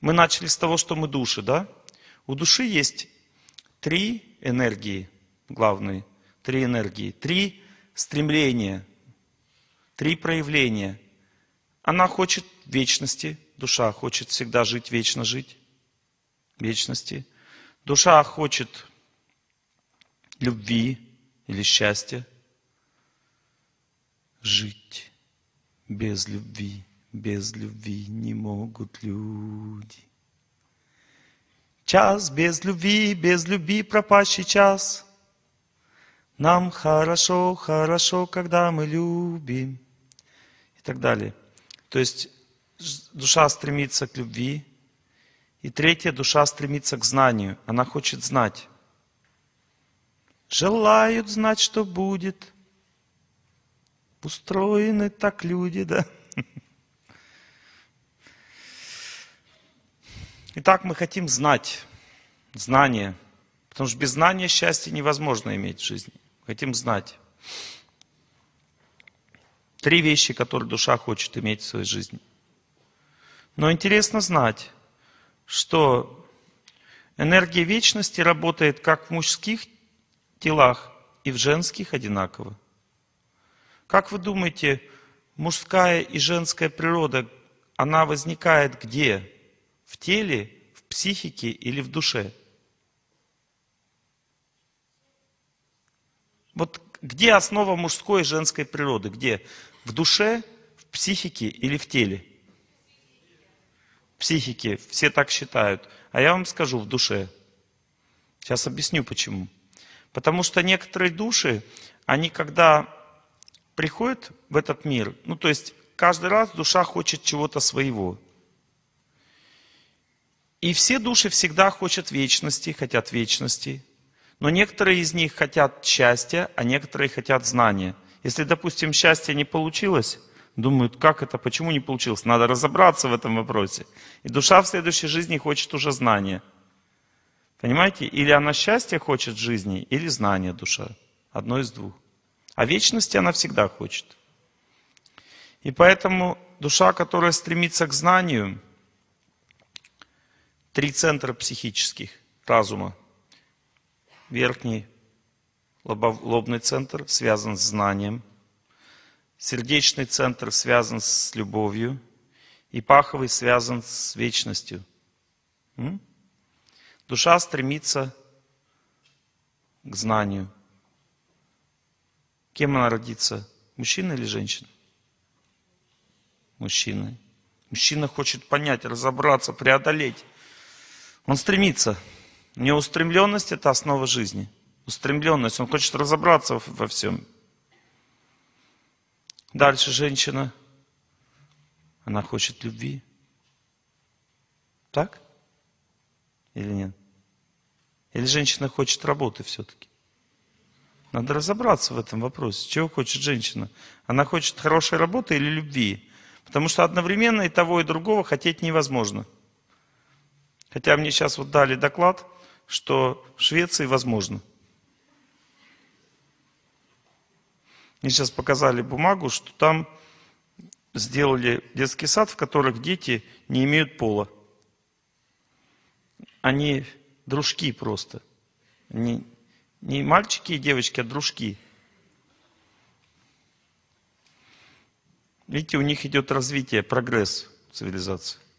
Мы начали с того, что мы души, да? У души есть три энергии главные, три энергии, три стремления, три проявления. Она хочет вечности, душа хочет всегда жить, вечно жить, вечности. Душа хочет любви или счастья. Жить без любви без любви не могут люди. Час без любви, без любви пропащий час. Нам хорошо, хорошо, когда мы любим. И так далее. То есть душа стремится к любви. И третья душа стремится к знанию. Она хочет знать. Желают знать, что будет. Устроены так люди, да? Итак, мы хотим знать, знание, потому что без знания счастье невозможно иметь в жизни. Хотим знать. Три вещи, которые душа хочет иметь в своей жизни. Но интересно знать, что энергия вечности работает как в мужских телах и в женских одинаково. Как вы думаете, мужская и женская природа, она возникает где? в теле, в психике или в душе? Вот где основа мужской и женской природы? Где? В душе, в психике или в теле? В психике, все так считают. А я вам скажу, в душе. Сейчас объясню почему. Потому что некоторые души, они когда приходят в этот мир, ну то есть каждый раз душа хочет чего-то своего. И все души всегда хотят вечности, хотят вечности. Но некоторые из них хотят счастья, а некоторые хотят знания. Если, допустим, счастье не получилось, думают, как это, почему не получилось. Надо разобраться в этом вопросе. И душа в следующей жизни хочет уже знания. Понимаете? Или она счастье хочет в жизни, или знания душа. Одно из двух. А вечности она всегда хочет. И поэтому душа, которая стремится к знанию – три центра психических разума. Верхний лобный центр связан с знанием, сердечный центр связан с любовью, и паховый связан с вечностью. Душа стремится к знанию. Кем она родится? Мужчина или женщина? Мужчина. Мужчина хочет понять, разобраться, преодолеть. Он стремится. Неустремленность – это основа жизни. Устремленность. Он хочет разобраться во всем. Дальше женщина. Она хочет любви. Так? Или нет? Или женщина хочет работы все-таки? Надо разобраться в этом вопросе. Чего хочет женщина? Она хочет хорошей работы или любви? Потому что одновременно и того, и другого хотеть невозможно. Хотя мне сейчас вот дали доклад, что в Швеции возможно. Мне сейчас показали бумагу, что там сделали детский сад, в которых дети не имеют пола. Они дружки просто. Не, не мальчики и девочки, а дружки. Видите, у них идет развитие, прогресс цивилизации.